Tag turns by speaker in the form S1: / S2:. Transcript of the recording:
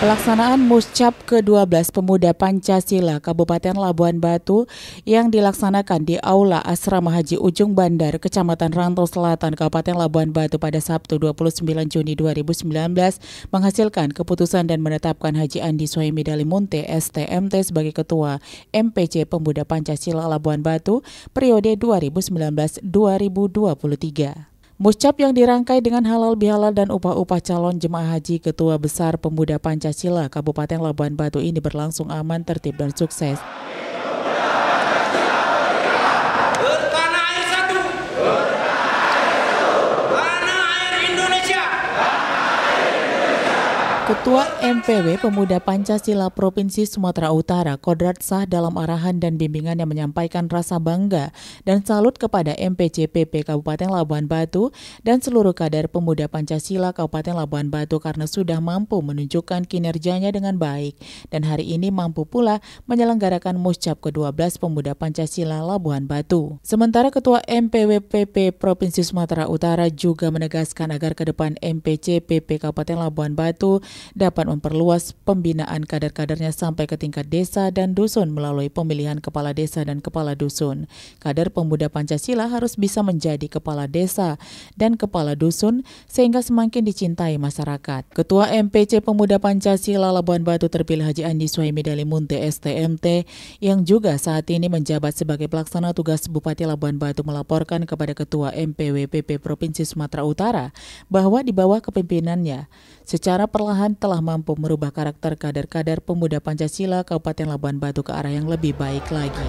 S1: Pelaksanaan Muscap ke-12 Pemuda Pancasila Kabupaten Labuan Batu yang dilaksanakan di Aula Asrama Haji Ujung Bandar, Kecamatan Rantau Selatan, Kabupaten Labuan Batu pada Sabtu 29 Juni 2019 menghasilkan keputusan dan menetapkan Haji Andi Soemi Dalimunte STMT sebagai Ketua MPC Pemuda Pancasila Labuan Batu periode 2019-2023. Muscap yang dirangkai dengan halal bihalal dan upah-upah calon jemaah haji Ketua Besar Pemuda Pancasila Kabupaten Labuan Batu ini berlangsung aman, tertib, dan sukses. Ketua MPW Pemuda Pancasila Provinsi Sumatera Utara Kodrat Sah dalam arahan dan bimbingan yang menyampaikan rasa bangga dan salut kepada MPCPP Kabupaten Labuan Batu dan seluruh kader Pemuda Pancasila Kabupaten Labuan Batu karena sudah mampu menunjukkan kinerjanya dengan baik dan hari ini mampu pula menyelenggarakan Muscap ke-12 Pemuda Pancasila Labuan Batu. Sementara Ketua MPW PP Provinsi Sumatera Utara juga menegaskan agar ke depan MPCPP Kabupaten Labuan Batu dapat memperluas pembinaan kader-kadernya sampai ke tingkat desa dan dusun melalui pemilihan kepala desa dan kepala dusun. Kader pemuda Pancasila harus bisa menjadi kepala desa dan kepala dusun sehingga semakin dicintai masyarakat. Ketua MPC Pemuda Pancasila Labuan Batu terpilih Haji Andi Suhaimi Dalimunte STMT yang juga saat ini menjabat sebagai pelaksana tugas Bupati Labuan Batu melaporkan kepada Ketua MPWPP Provinsi Sumatera Utara bahwa di bawah kepemimpinannya secara perlahan telah mampu merubah karakter kader-kader pemuda Pancasila Kabupaten Labuan Batu ke arah yang lebih baik lagi.